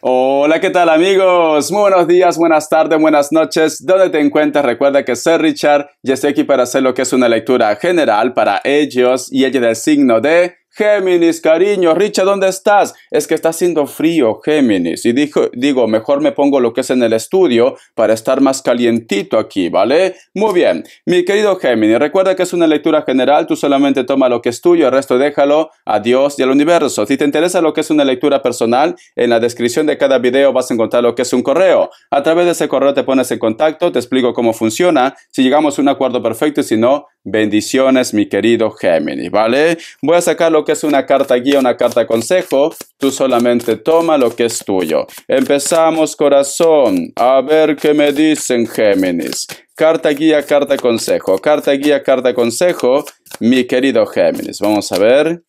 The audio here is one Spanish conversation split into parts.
Hola, ¿qué tal amigos? Muy buenos días, buenas tardes, buenas noches. ¿Dónde te encuentras, recuerda que soy Richard y estoy aquí para hacer lo que es una lectura general para ellos y ella del signo de Géminis, cariño, Richa, ¿dónde estás? Es que está haciendo frío, Géminis. Y dijo, digo, mejor me pongo lo que es en el estudio para estar más calientito aquí, ¿vale? Muy bien. Mi querido Géminis, recuerda que es una lectura general, tú solamente toma lo que es tuyo, el resto déjalo a Dios y al universo. Si te interesa lo que es una lectura personal, en la descripción de cada video vas a encontrar lo que es un correo. A través de ese correo te pones en contacto, te explico cómo funciona, si llegamos a un acuerdo perfecto y si no, Bendiciones, mi querido Géminis, ¿vale? Voy a sacar lo que es una carta guía, una carta consejo. Tú solamente toma lo que es tuyo. Empezamos, corazón. A ver qué me dicen, Géminis. Carta guía, carta consejo. Carta guía, carta consejo, mi querido Géminis. Vamos a ver.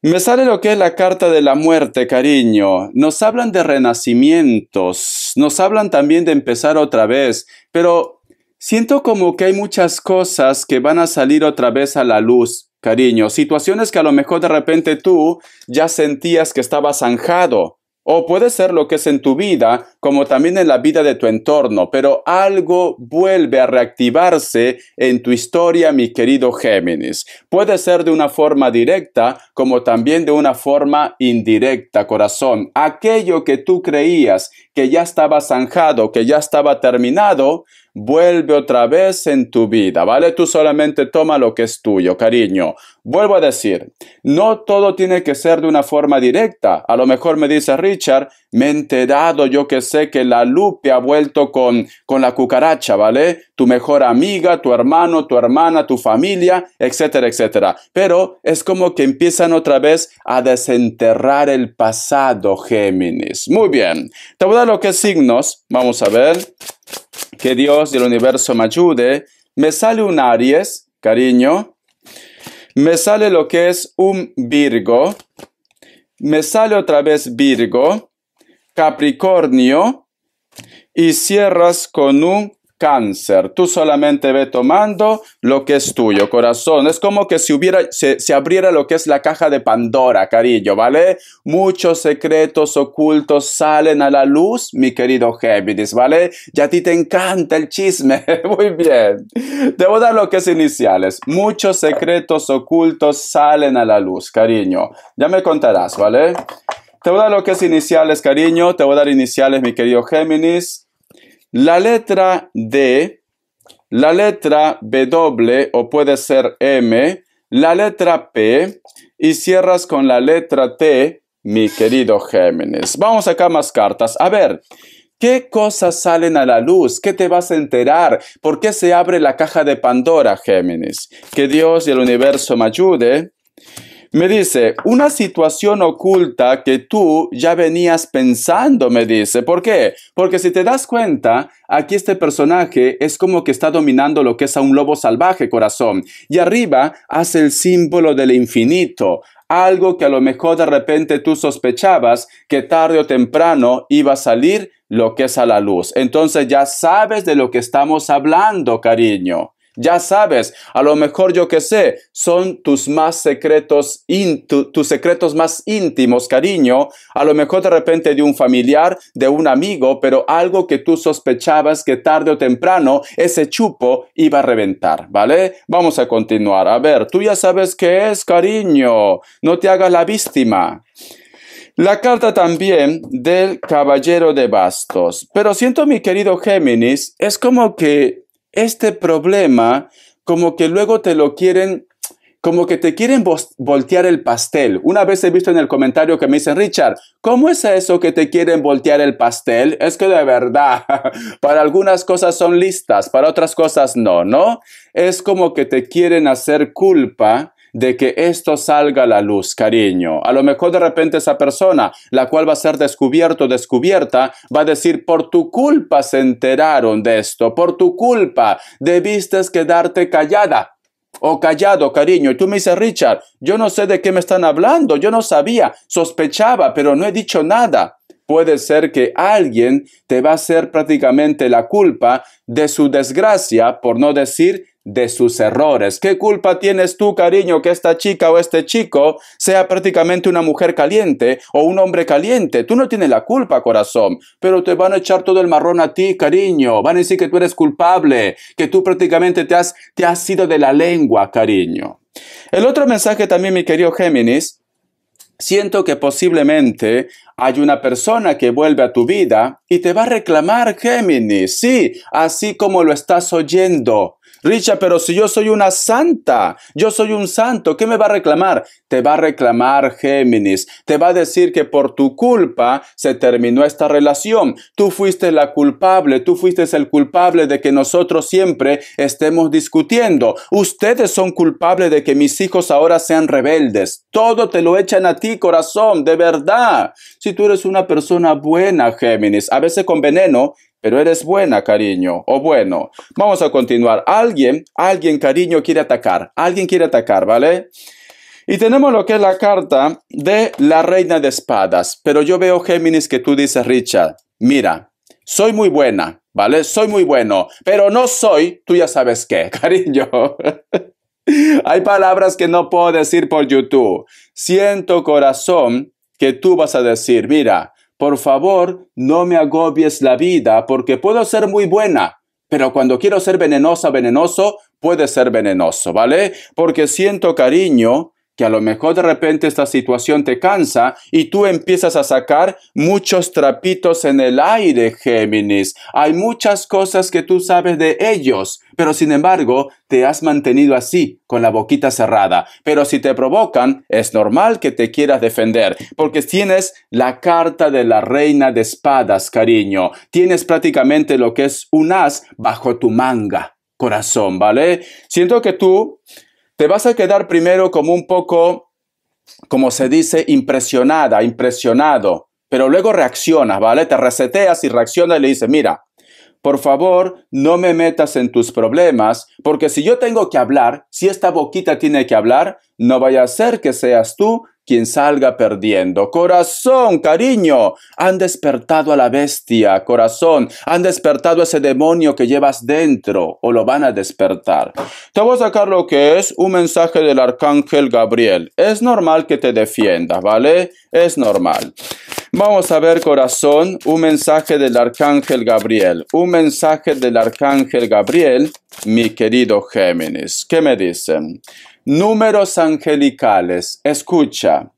Me sale lo que es la carta de la muerte, cariño. Nos hablan de renacimientos, nos hablan también de empezar otra vez, pero Siento como que hay muchas cosas que van a salir otra vez a la luz, cariño, situaciones que a lo mejor de repente tú ya sentías que estaba zanjado. O puede ser lo que es en tu vida, como también en la vida de tu entorno, pero algo vuelve a reactivarse en tu historia, mi querido Géminis. Puede ser de una forma directa, como también de una forma indirecta, corazón. Aquello que tú creías que ya estaba zanjado, que ya estaba terminado, vuelve otra vez en tu vida, ¿vale? Tú solamente toma lo que es tuyo, cariño. Vuelvo a decir, no todo tiene que ser de una forma directa. A lo mejor me dice Richard, me he enterado yo que sé que la Lupe ha vuelto con, con la cucaracha, ¿vale? Tu mejor amiga, tu hermano, tu hermana, tu familia, etcétera, etcétera. Pero es como que empiezan otra vez a desenterrar el pasado, Géminis. Muy bien. Te voy a dar lo que es signos. Vamos a ver. Que Dios del universo me ayude. Me sale un Aries, cariño. Me sale lo que es un Virgo. Me sale otra vez Virgo. Capricornio. Y cierras con un cáncer. Tú solamente ve tomando lo que es tuyo, corazón. Es como que si hubiera, se, se, abriera lo que es la caja de Pandora, cariño, ¿vale? Muchos secretos ocultos salen a la luz, mi querido Géminis, ¿vale? Ya a ti te encanta el chisme. Muy bien. Te voy a dar lo que es iniciales. Muchos secretos ocultos salen a la luz, cariño. Ya me contarás, ¿vale? Te voy a dar lo que es iniciales, cariño. Te voy a dar iniciales, mi querido Géminis. La letra D, la letra W o puede ser M, la letra P y cierras con la letra T, mi querido Géminis. Vamos acá más cartas. A ver, ¿Qué cosas salen a la luz? ¿Qué te vas a enterar? ¿Por qué se abre la caja de Pandora, Géminis? Que Dios y el universo me ayude. Me dice, una situación oculta que tú ya venías pensando, me dice. ¿Por qué? Porque si te das cuenta, aquí este personaje es como que está dominando lo que es a un lobo salvaje, corazón. Y arriba hace el símbolo del infinito, algo que a lo mejor de repente tú sospechabas que tarde o temprano iba a salir lo que es a la luz. Entonces ya sabes de lo que estamos hablando, cariño. Ya sabes, a lo mejor yo que sé, son tus más secretos, tus secretos más íntimos, cariño, a lo mejor de repente de un familiar, de un amigo, pero algo que tú sospechabas que tarde o temprano ese chupo iba a reventar, ¿vale? Vamos a continuar. A ver, tú ya sabes qué es, cariño, no te hagas la víctima. La carta también del caballero de bastos. Pero siento, mi querido Géminis, es como que este problema como que luego te lo quieren, como que te quieren voltear el pastel. Una vez he visto en el comentario que me dicen, Richard, ¿cómo es eso que te quieren voltear el pastel? Es que de verdad, para algunas cosas son listas, para otras cosas no, ¿no? Es como que te quieren hacer culpa de que esto salga a la luz, cariño. A lo mejor de repente esa persona, la cual va a ser descubierto o descubierta, va a decir, por tu culpa se enteraron de esto, por tu culpa debiste quedarte callada. O oh, callado, cariño. Y tú me dices, Richard, yo no sé de qué me están hablando, yo no sabía, sospechaba, pero no he dicho nada puede ser que alguien te va a hacer prácticamente la culpa de su desgracia, por no decir de sus errores. ¿Qué culpa tienes tú, cariño, que esta chica o este chico sea prácticamente una mujer caliente o un hombre caliente? Tú no tienes la culpa, corazón, pero te van a echar todo el marrón a ti, cariño. Van a decir que tú eres culpable, que tú prácticamente te has, te has ido de la lengua, cariño. El otro mensaje también, mi querido Géminis, siento que posiblemente hay una persona que vuelve a tu vida y te va a reclamar, Géminis, sí, así como lo estás oyendo. Richa, pero si yo soy una santa, yo soy un santo, ¿qué me va a reclamar? Te va a reclamar Géminis, te va a decir que por tu culpa se terminó esta relación, tú fuiste la culpable, tú fuiste el culpable de que nosotros siempre estemos discutiendo, ustedes son culpables de que mis hijos ahora sean rebeldes, todo te lo echan a ti corazón, de verdad. Si tú eres una persona buena, Géminis, a veces con veneno, pero eres buena, cariño, o bueno. Vamos a continuar. Alguien, alguien, cariño, quiere atacar. Alguien quiere atacar, ¿vale? Y tenemos lo que es la carta de la reina de espadas. Pero yo veo, Géminis, que tú dices, Richard, mira, soy muy buena, ¿vale? Soy muy bueno, pero no soy, tú ya sabes qué, cariño. Hay palabras que no puedo decir por YouTube. Siento corazón que tú vas a decir, mira, por favor, no me agobies la vida, porque puedo ser muy buena, pero cuando quiero ser venenosa, venenoso, puede ser venenoso, ¿vale? Porque siento cariño, que a lo mejor de repente esta situación te cansa y tú empiezas a sacar muchos trapitos en el aire, Géminis. Hay muchas cosas que tú sabes de ellos, pero sin embargo te has mantenido así, con la boquita cerrada. Pero si te provocan, es normal que te quieras defender, porque tienes la carta de la reina de espadas, cariño. Tienes prácticamente lo que es un as bajo tu manga. Corazón, ¿vale? Siento que tú te vas a quedar primero como un poco, como se dice, impresionada, impresionado, pero luego reaccionas, ¿vale? Te reseteas y reaccionas y le dices, mira, por favor, no me metas en tus problemas, porque si yo tengo que hablar, si esta boquita tiene que hablar, no vaya a ser que seas tú quien salga perdiendo. Corazón, cariño, han despertado a la bestia, corazón, han despertado a ese demonio que llevas dentro o lo van a despertar. Te voy a sacar lo que es un mensaje del arcángel Gabriel. Es normal que te defiendas, ¿vale? Es normal. Vamos a ver, corazón, un mensaje del arcángel Gabriel. Un mensaje del arcángel Gabriel, mi querido Géminis. ¿Qué me dicen? Números angelicales. Escucha.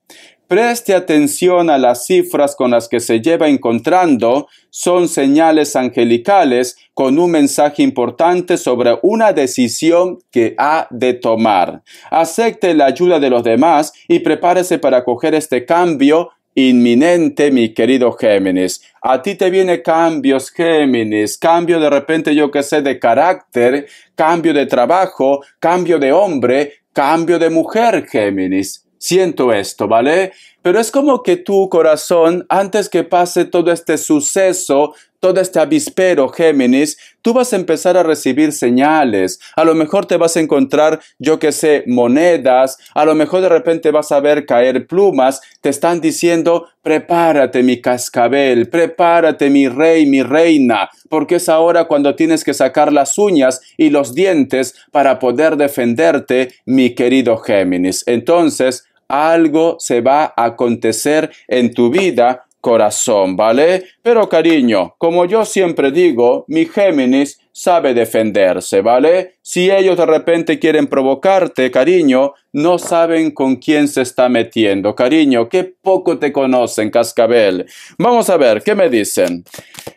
Preste atención a las cifras con las que se lleva encontrando, son señales angelicales con un mensaje importante sobre una decisión que ha de tomar. Acepte la ayuda de los demás y prepárese para acoger este cambio inminente, mi querido Géminis. A ti te vienen cambios, Géminis, cambio de repente, yo que sé, de carácter, cambio de trabajo, cambio de hombre, Cambio de mujer, Géminis. Siento esto, ¿vale? Pero es como que tu corazón, antes que pase todo este suceso, todo este avispero, Géminis, tú vas a empezar a recibir señales. A lo mejor te vas a encontrar, yo que sé, monedas, a lo mejor de repente vas a ver caer plumas, te están diciendo, prepárate mi cascabel, prepárate mi rey, mi reina, porque es ahora cuando tienes que sacar las uñas y los dientes para poder defenderte, mi querido Géminis. Entonces, algo se va a acontecer en tu vida, corazón, ¿vale? Pero cariño, como yo siempre digo, mi Géminis sabe defenderse, ¿vale? Si ellos de repente quieren provocarte, cariño, no saben con quién se está metiendo, cariño, qué poco te conocen, cascabel. Vamos a ver, ¿qué me dicen?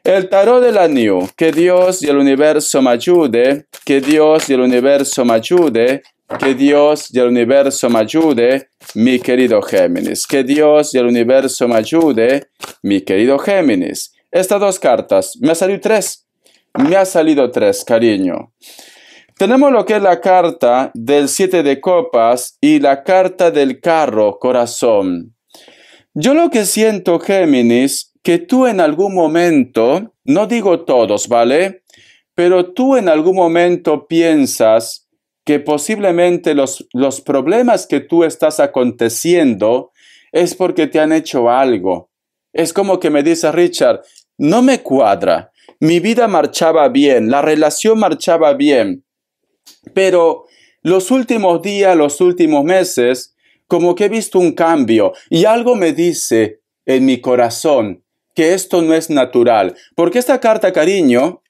El tarot de la New, que Dios y el universo me ayude, que Dios y el universo me ayude, que Dios y el universo me ayude, mi querido Géminis. Que Dios y el universo me ayude, mi querido Géminis. Estas dos cartas, me ha salido tres. Me ha salido tres, cariño. Tenemos lo que es la carta del siete de copas y la carta del carro, corazón. Yo lo que siento, Géminis, que tú en algún momento, no digo todos, ¿vale? Pero tú en algún momento piensas que posiblemente los, los problemas que tú estás aconteciendo es porque te han hecho algo. Es como que me dice Richard, no me cuadra, mi vida marchaba bien, la relación marchaba bien, pero los últimos días, los últimos meses, como que he visto un cambio y algo me dice en mi corazón que esto no es natural, porque esta carta, cariño,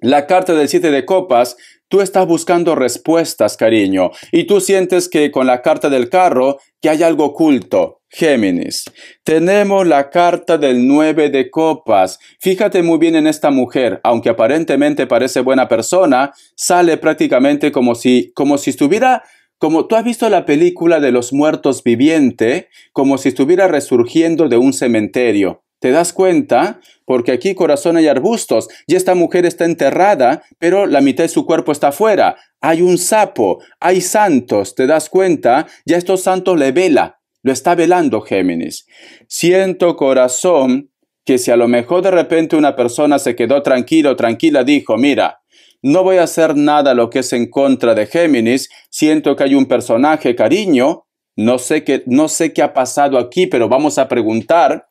la carta del siete de copas, Tú estás buscando respuestas, cariño, y tú sientes que con la carta del carro que hay algo oculto. Géminis. Tenemos la carta del nueve de copas. Fíjate muy bien en esta mujer, aunque aparentemente parece buena persona, sale prácticamente como si, como si estuviera como tú has visto la película de los muertos viviente, como si estuviera resurgiendo de un cementerio. ¿Te das cuenta? Porque aquí corazón hay arbustos y esta mujer está enterrada, pero la mitad de su cuerpo está afuera. Hay un sapo, hay santos, ¿te das cuenta? Ya estos santos le vela, lo está velando Géminis. Siento corazón que si a lo mejor de repente una persona se quedó tranquilo, tranquila, dijo, mira, no voy a hacer nada lo que es en contra de Géminis, siento que hay un personaje, cariño, no sé no sé qué ha pasado aquí, pero vamos a preguntar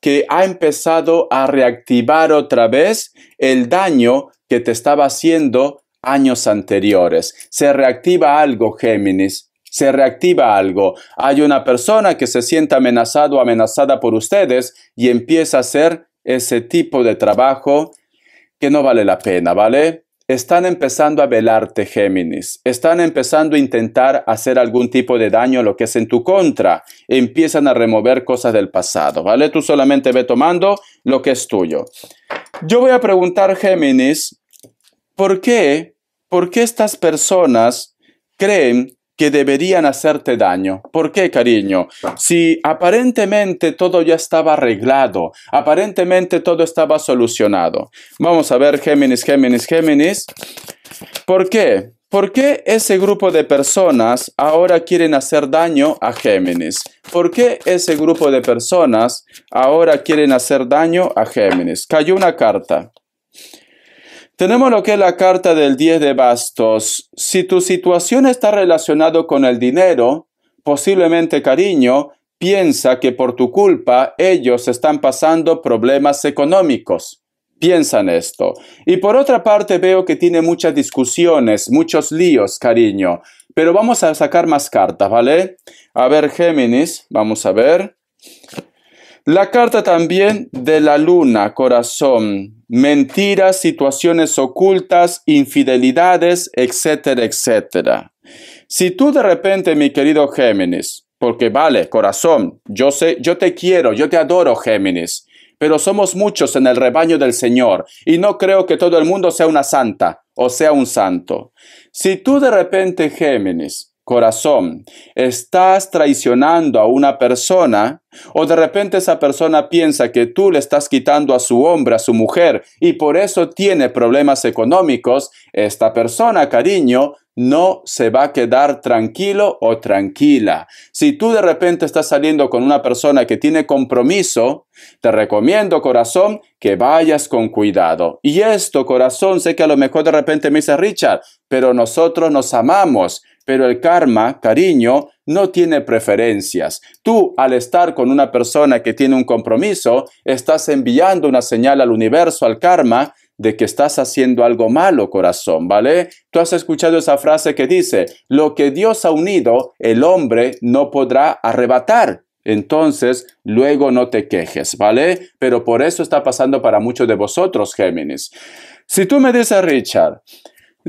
que ha empezado a reactivar otra vez el daño que te estaba haciendo años anteriores. Se reactiva algo, Géminis. Se reactiva algo. Hay una persona que se siente amenazado o amenazada por ustedes y empieza a hacer ese tipo de trabajo que no vale la pena, ¿vale? Están empezando a velarte, Géminis. Están empezando a intentar hacer algún tipo de daño lo que es en tu contra. Empiezan a remover cosas del pasado, ¿vale? Tú solamente ve tomando lo que es tuyo. Yo voy a preguntar, Géminis, ¿por qué? ¿Por qué estas personas creen que deberían hacerte daño. ¿Por qué, cariño? Si aparentemente todo ya estaba arreglado, aparentemente todo estaba solucionado. Vamos a ver, Géminis, Géminis, Géminis. ¿Por qué? ¿Por qué ese grupo de personas ahora quieren hacer daño a Géminis? ¿Por qué ese grupo de personas ahora quieren hacer daño a Géminis? Cayó una carta. Tenemos lo que es la carta del 10 de bastos. Si tu situación está relacionada con el dinero, posiblemente cariño, piensa que por tu culpa ellos están pasando problemas económicos. Piensa en esto. Y por otra parte veo que tiene muchas discusiones, muchos líos, cariño. Pero vamos a sacar más cartas, ¿vale? A ver, Géminis, vamos a ver. La carta también de la luna, corazón, mentiras, situaciones ocultas, infidelidades, etcétera, etcétera. Si tú de repente, mi querido Géminis, porque vale, corazón, yo sé, yo te quiero, yo te adoro, Géminis, pero somos muchos en el rebaño del Señor y no creo que todo el mundo sea una santa o sea un santo. Si tú de repente, Géminis, corazón, estás traicionando a una persona o de repente esa persona piensa que tú le estás quitando a su hombre, a su mujer y por eso tiene problemas económicos, esta persona, cariño, no se va a quedar tranquilo o tranquila. Si tú de repente estás saliendo con una persona que tiene compromiso, te recomiendo, corazón, que vayas con cuidado. Y esto, corazón, sé que a lo mejor de repente me dice Richard, pero nosotros nos amamos pero el karma, cariño, no tiene preferencias. Tú, al estar con una persona que tiene un compromiso, estás enviando una señal al universo, al karma, de que estás haciendo algo malo, corazón, ¿vale? Tú has escuchado esa frase que dice, lo que Dios ha unido, el hombre no podrá arrebatar. Entonces, luego no te quejes, ¿vale? Pero por eso está pasando para muchos de vosotros, Géminis. Si tú me dices, Richard,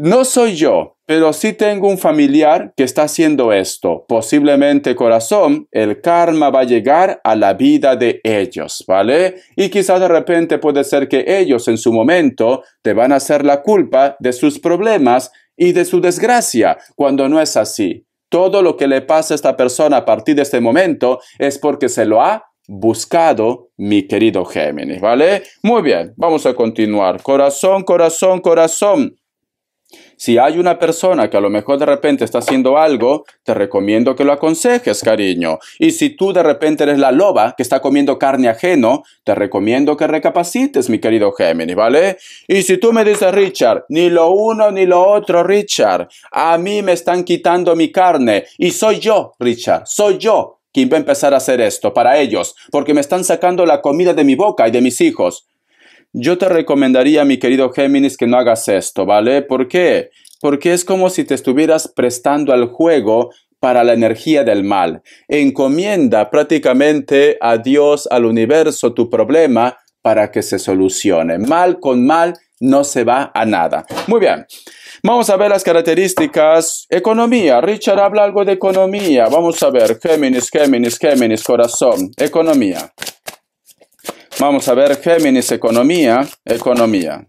no soy yo, pero sí tengo un familiar que está haciendo esto. Posiblemente corazón, el karma va a llegar a la vida de ellos, ¿vale? Y quizás de repente puede ser que ellos en su momento te van a hacer la culpa de sus problemas y de su desgracia, cuando no es así. Todo lo que le pasa a esta persona a partir de este momento es porque se lo ha buscado, mi querido Géminis, ¿vale? Muy bien, vamos a continuar. Corazón, corazón, corazón. Si hay una persona que a lo mejor de repente está haciendo algo, te recomiendo que lo aconsejes, cariño. Y si tú de repente eres la loba que está comiendo carne ajeno, te recomiendo que recapacites, mi querido Géminis, ¿vale? Y si tú me dices, Richard, ni lo uno ni lo otro, Richard, a mí me están quitando mi carne y soy yo, Richard, soy yo quien va a empezar a hacer esto para ellos, porque me están sacando la comida de mi boca y de mis hijos. Yo te recomendaría, mi querido Géminis, que no hagas esto, ¿vale? ¿Por qué? Porque es como si te estuvieras prestando al juego para la energía del mal. Encomienda prácticamente a Dios, al universo, tu problema para que se solucione. Mal con mal no se va a nada. Muy bien. Vamos a ver las características. Economía. Richard habla algo de economía. Vamos a ver. Géminis, Géminis, Géminis, corazón. Economía. Vamos a ver Géminis, economía, economía.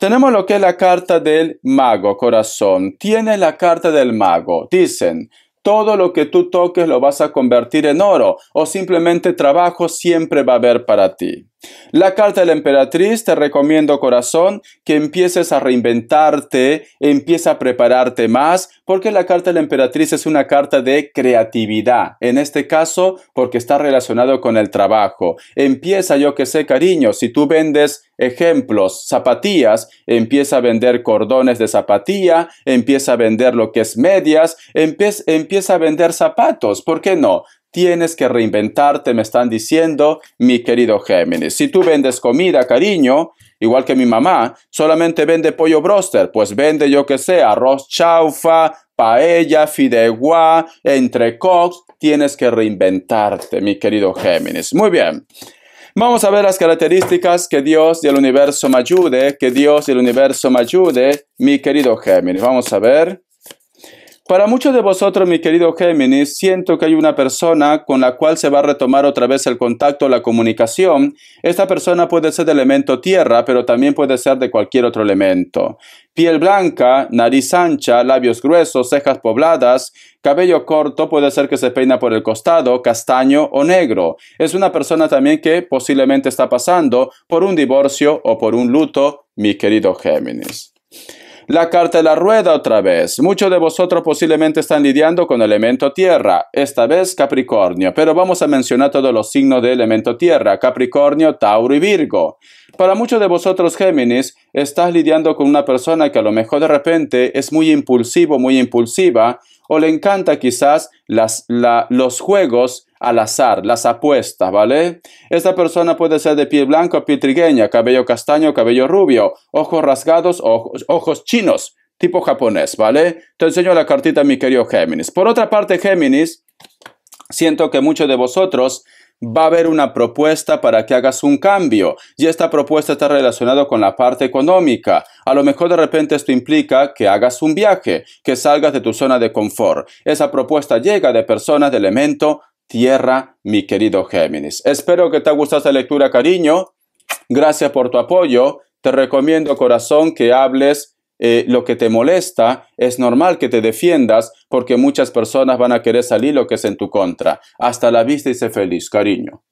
Tenemos lo que es la carta del mago, corazón. Tiene la carta del mago. Dicen, todo lo que tú toques lo vas a convertir en oro o simplemente trabajo siempre va a haber para ti. La carta de la emperatriz te recomiendo corazón que empieces a reinventarte, empieza a prepararte más, porque la carta de la emperatriz es una carta de creatividad, en este caso porque está relacionado con el trabajo. Empieza, yo que sé, cariño, si tú vendes ejemplos, zapatillas, empieza a vender cordones de zapatilla, empieza a vender lo que es medias, empieza a vender zapatos, ¿por qué no? Tienes que reinventarte, me están diciendo, mi querido Géminis. Si tú vendes comida, cariño, igual que mi mamá, solamente vende pollo broster, pues vende yo que sé, arroz chaufa, paella, fideuá, cox. tienes que reinventarte, mi querido Géminis. Muy bien. Vamos a ver las características que Dios y el universo me ayude, que Dios y el universo me ayude, mi querido Géminis. Vamos a ver. Para muchos de vosotros, mi querido Géminis, siento que hay una persona con la cual se va a retomar otra vez el contacto, la comunicación. Esta persona puede ser de elemento tierra, pero también puede ser de cualquier otro elemento. Piel blanca, nariz ancha, labios gruesos, cejas pobladas, cabello corto, puede ser que se peina por el costado, castaño o negro. Es una persona también que posiblemente está pasando por un divorcio o por un luto, mi querido Géminis. La carta de la rueda otra vez. Muchos de vosotros posiblemente están lidiando con elemento tierra, esta vez Capricornio, pero vamos a mencionar todos los signos de elemento tierra, Capricornio, Tauro y Virgo. Para muchos de vosotros Géminis, estás lidiando con una persona que a lo mejor de repente es muy impulsivo, muy impulsiva, o le encanta quizás las, los juegos al azar, las apuestas, ¿vale? Esta persona puede ser de piel blanca, piel trigueña, cabello castaño, cabello rubio, ojos rasgados, ojos, ojos chinos, tipo japonés, ¿vale? Te enseño la cartita, mi querido Géminis. Por otra parte, Géminis, siento que muchos de vosotros va a haber una propuesta para que hagas un cambio y esta propuesta está relacionada con la parte económica. A lo mejor de repente esto implica que hagas un viaje, que salgas de tu zona de confort. Esa propuesta llega de personas de elemento tierra, mi querido Géminis. Espero que te haya gustado esta lectura, cariño. Gracias por tu apoyo. Te recomiendo, corazón, que hables eh, lo que te molesta, es normal que te defiendas porque muchas personas van a querer salir lo que es en tu contra. Hasta la vista y sé feliz, cariño.